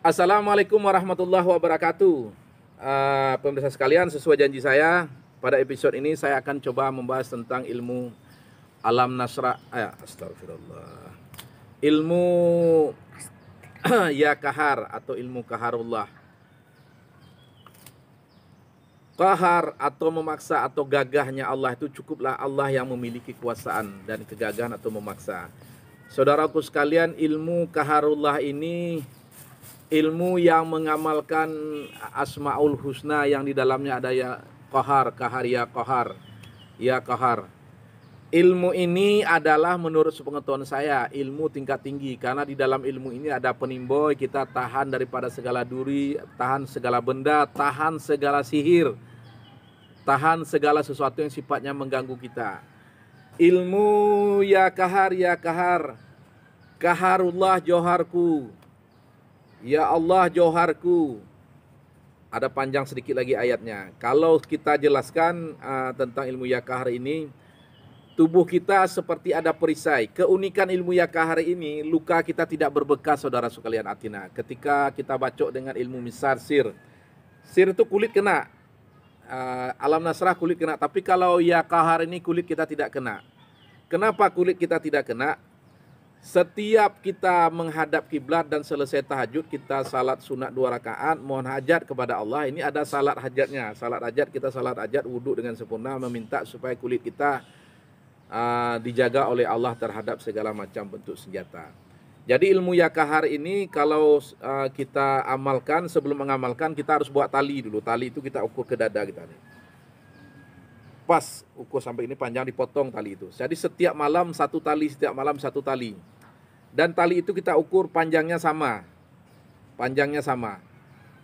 Assalamualaikum warahmatullahi wabarakatuh. Uh, pemirsa sekalian, sesuai janji saya, pada episode ini saya akan coba membahas tentang ilmu alam nasra. Eh, astagfirullah. Ilmu ya kahar atau ilmu kaharullah. Kahar atau memaksa atau gagahnya Allah itu cukuplah Allah yang memiliki kuasaan dan kegagahan atau memaksa. Saudaraku sekalian, ilmu kaharullah ini ilmu yang mengamalkan asmaul husna yang di dalamnya ada ya kohar kahar ya kohar ya kohar ilmu ini adalah menurut sepengetahuan saya ilmu tingkat tinggi karena di dalam ilmu ini ada penimbau kita tahan daripada segala duri tahan segala benda tahan segala sihir tahan segala sesuatu yang sifatnya mengganggu kita ilmu ya kahar ya kahar kaharullah joharku Ya Allah Joharku, Ada panjang sedikit lagi ayatnya. Kalau kita jelaskan uh, tentang ilmu yakahar ini, tubuh kita seperti ada perisai. Keunikan ilmu yakahar ini, luka kita tidak berbekas saudara sekalian Atina. Ketika kita bacok dengan ilmu misar sir. Sir itu kulit kena. Uh, alam nasrah kulit kena, tapi kalau yakahar ini kulit kita tidak kena. Kenapa kulit kita tidak kena? Setiap kita menghadap kiblat dan selesai tahajud kita salat sunat dua rakaat mohon hajat kepada Allah ini ada salat hajatnya salat hajat kita salat hajat wudhu dengan sempurna meminta supaya kulit kita uh, dijaga oleh Allah terhadap segala macam bentuk senjata. Jadi ilmu yakahar ini kalau uh, kita amalkan sebelum mengamalkan kita harus buat tali dulu tali itu kita ukur ke dada kita nih pas ukur sampai ini panjang dipotong tali itu. Jadi setiap malam satu tali, setiap malam satu tali dan tali itu kita ukur panjangnya sama. Panjangnya sama.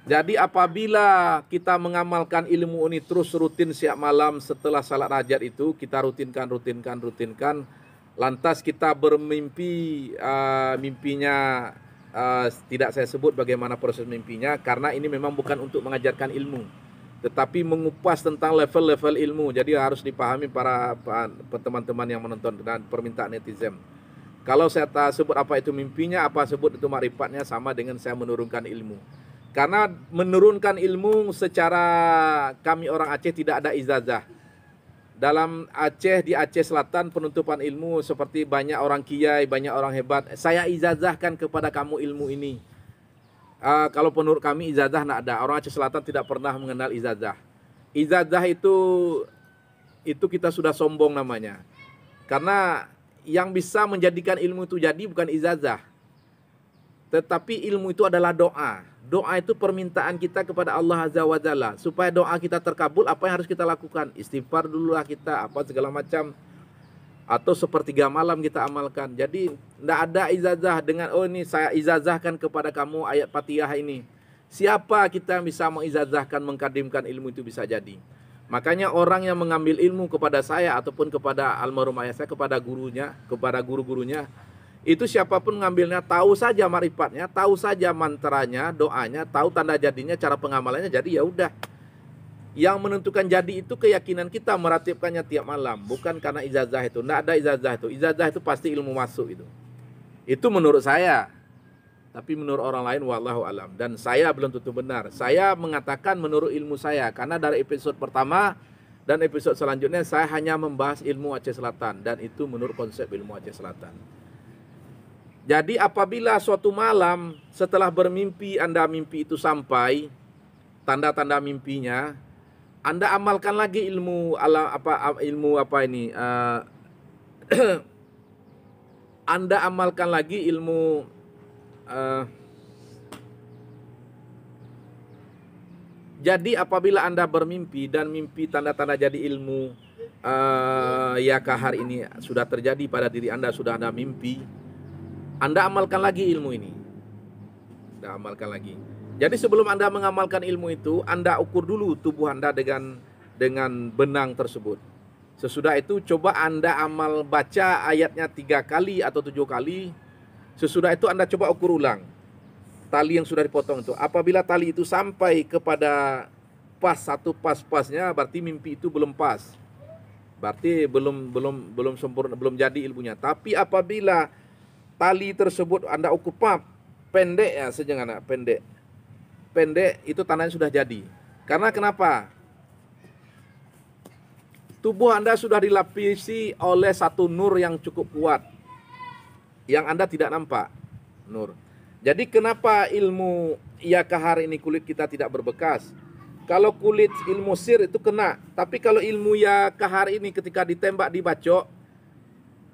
Jadi apabila kita mengamalkan ilmu ini terus rutin siap malam setelah salat hajat itu kita rutinkan rutinkan rutinkan lantas kita bermimpi uh, mimpinya uh, tidak saya sebut bagaimana proses mimpinya karena ini memang bukan untuk mengajarkan ilmu tetapi mengupas tentang level-level ilmu jadi harus dipahami para teman-teman yang menonton dan permintaan netizen. Kalau saya tak sebut apa itu mimpinya, apa sebut itu marifatnya sama dengan saya menurunkan ilmu. Karena menurunkan ilmu secara kami orang Aceh tidak ada izazah. Dalam Aceh di Aceh Selatan penutupan ilmu seperti banyak orang kiai, banyak orang hebat. Saya izazahkan kepada kamu ilmu ini. Uh, kalau menurut kami izazah tidak ada. Orang Aceh Selatan tidak pernah mengenal izazah. Izazah itu itu kita sudah sombong namanya. Karena yang bisa menjadikan ilmu itu jadi bukan izazah. Tetapi ilmu itu adalah doa. Doa itu permintaan kita kepada Allah Azza wa Jalla supaya doa kita terkabul apa yang harus kita lakukan? Istighfar dululah kita apa segala macam atau sepertiga malam kita amalkan. Jadi tidak ada izazah dengan oh ini saya izazahkan kepada kamu ayat patiah ini. Siapa kita yang bisa mengizazahkan mengkadimkan ilmu itu bisa jadi. Makanya orang yang mengambil ilmu kepada saya ataupun kepada almarhum ayah saya, kepada gurunya, kepada guru-gurunya, itu siapapun mengambilnya tahu saja maripatnya tahu saja mantranya, doanya, tahu tanda jadinya, cara pengamalannya. Jadi ya udah. Yang menentukan jadi itu keyakinan kita meratibkannya tiap malam, bukan karena ijazah itu. Tidak ada ijazah itu. Ijazah itu pasti ilmu masuk itu. Itu menurut saya tapi menurut orang lain wallahu alam dan saya belum tentu benar saya mengatakan menurut ilmu saya karena dari episode pertama dan episode selanjutnya saya hanya membahas ilmu Aceh Selatan dan itu menurut konsep ilmu Aceh Selatan jadi apabila suatu malam setelah bermimpi Anda mimpi itu sampai tanda-tanda mimpinya Anda amalkan lagi ilmu ala, apa ilmu apa ini uh, Anda amalkan lagi ilmu Eh, jadi apabila anda bermimpi dan mimpi tanda-tanda jadi ilmu uh, ya hari ini sudah terjadi pada diri anda sudah ada mimpi anda amalkan lagi ilmu ini anda amalkan lagi jadi sebelum anda mengamalkan ilmu itu anda ukur dulu tubuh anda dengan dengan benang tersebut sesudah itu coba anda amal baca ayatnya tiga kali atau tujuh kali Sesudah itu Anda coba ukur ulang tali yang sudah dipotong itu. Apabila tali itu sampai kepada pas satu pas-pasnya berarti mimpi itu belum pas. Berarti belum belum belum sempurna, belum jadi ilmunya. Tapi apabila tali tersebut Anda ukur pap pendek ya sejengana pendek. Pendek itu tandanya sudah jadi. Karena kenapa? Tubuh Anda sudah dilapisi oleh satu nur yang cukup kuat yang Anda tidak nampak, Nur. Jadi kenapa ilmu yakahar ini kulit kita tidak berbekas? Kalau kulit ilmu sir itu kena, tapi kalau ilmu yakahar ini ketika ditembak dibacok,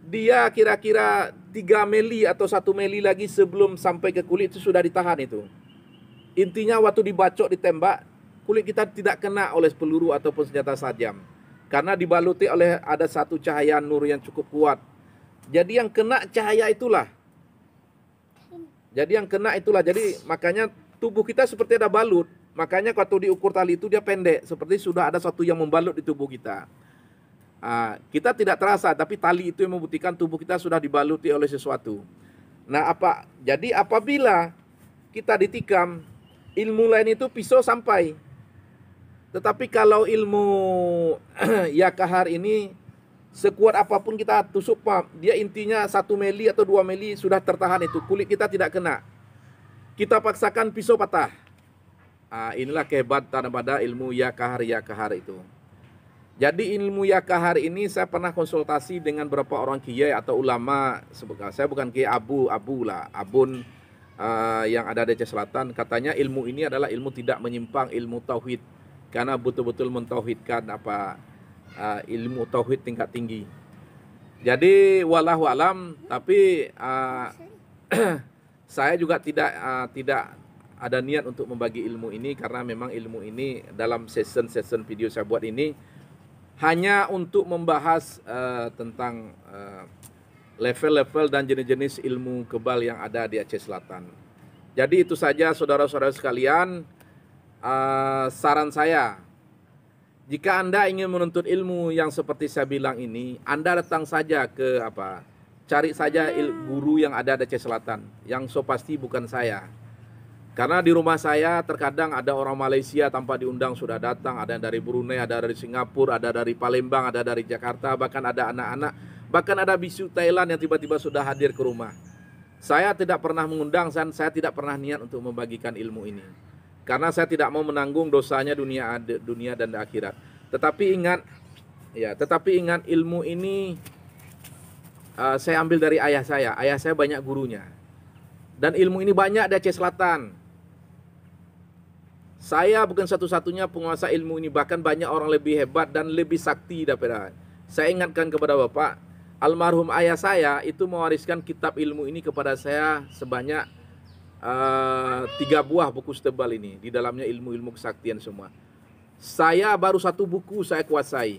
dia kira-kira 3 mili atau satu mili lagi sebelum sampai ke kulit itu sudah ditahan itu. Intinya waktu dibacok ditembak, kulit kita tidak kena oleh peluru ataupun senjata tajam, Karena dibaluti oleh ada satu cahaya nur yang cukup kuat jadi yang kena cahaya itulah. Jadi yang kena itulah. Jadi makanya tubuh kita seperti ada balut. Makanya waktu diukur tali itu dia pendek. Seperti sudah ada satu yang membalut di tubuh kita. Nah, kita tidak terasa, tapi tali itu yang membuktikan tubuh kita sudah dibaluti oleh sesuatu. Nah, apa? Jadi apabila kita ditikam, ilmu lain itu pisau sampai. Tetapi kalau ilmu yakahar ini sekuat apapun kita tusuk pump, dia intinya satu mili atau dua mili sudah tertahan itu. Kulit kita tidak kena. Kita paksakan pisau patah. Nah, inilah kehebatan pada ilmu yakahar yakahar itu. Jadi ilmu yakahar ini saya pernah konsultasi dengan beberapa orang kiai atau ulama. Saya bukan kiai abu abu lah abun uh, yang ada di Aceh Selatan. Katanya ilmu ini adalah ilmu tidak menyimpang ilmu tauhid karena betul-betul mentauhidkan apa uh, ilmu tauhid tingkat tinggi. Jadi walau alam tapi uh, saya juga tidak uh, tidak ada niat untuk membagi ilmu ini karena memang ilmu ini dalam season-season video saya buat ini hanya untuk membahas uh, tentang level eh, level-level dan jenis-jenis ilmu kebal yang ada di Aceh Selatan. Jadi itu saja saudara-saudara sekalian uh, saran saya jika Anda ingin menuntut ilmu yang seperti saya bilang ini, Anda datang saja ke apa? Cari saja guru yang ada di Aceh Selatan, yang so pasti bukan saya. Karena di rumah saya terkadang ada orang Malaysia tanpa diundang sudah datang, ada yang dari Brunei, ada dari Singapura, ada dari Palembang, ada dari Jakarta, bahkan ada anak-anak, bahkan ada bisu Thailand yang tiba-tiba sudah hadir ke rumah. Saya tidak pernah mengundang dan saya tidak pernah niat untuk membagikan ilmu ini karena saya tidak mau menanggung dosanya dunia dunia dan akhirat. Tetapi ingat ya, tetapi ingat ilmu ini uh, saya ambil dari ayah saya. Ayah saya banyak gurunya. Dan ilmu ini banyak di Aceh Selatan. Saya bukan satu-satunya penguasa ilmu ini, bahkan banyak orang lebih hebat dan lebih sakti daripada. Saya ingatkan kepada Bapak, almarhum ayah saya itu mewariskan kitab ilmu ini kepada saya sebanyak Eh, tiga buah buku setebal ini. Di dalamnya ilmu-ilmu kesaktian semua. Saya baru satu buku saya kuasai.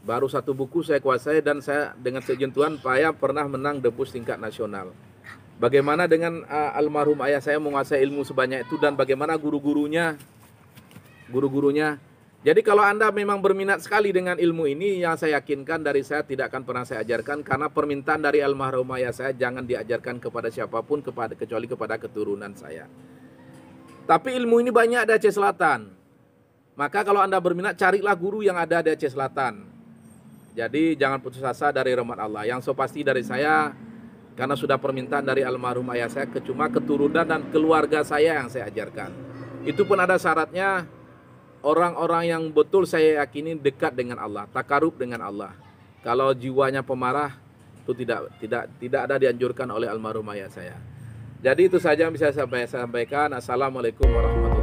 Baru satu buku saya kuasai dan saya dengan seizin Tuhan saya pernah menang debus tingkat nasional. Bagaimana dengan uh, almarhum ayah saya menguasai ilmu sebanyak itu dan bagaimana guru-gurunya guru-gurunya jadi kalau Anda memang berminat sekali dengan ilmu ini yang saya yakinkan dari saya tidak akan pernah saya ajarkan karena permintaan dari almarhum ayah saya jangan diajarkan kepada siapapun kepada kecuali kepada keturunan saya. Tapi ilmu ini banyak ada Aceh Selatan. Maka kalau Anda berminat carilah guru yang ada di Aceh Selatan. Jadi jangan putus asa dari rahmat Allah. Yang so pasti dari saya karena sudah permintaan dari almarhum ayah saya cuma keturunan dan keluarga saya yang saya ajarkan. Itu pun ada syaratnya orang-orang yang betul saya yakini dekat dengan Allah, takarub dengan Allah. Kalau jiwanya pemarah itu tidak tidak tidak ada dianjurkan oleh almarhum ayah saya. Jadi itu saja yang bisa saya sampaikan. Assalamualaikum warahmatullahi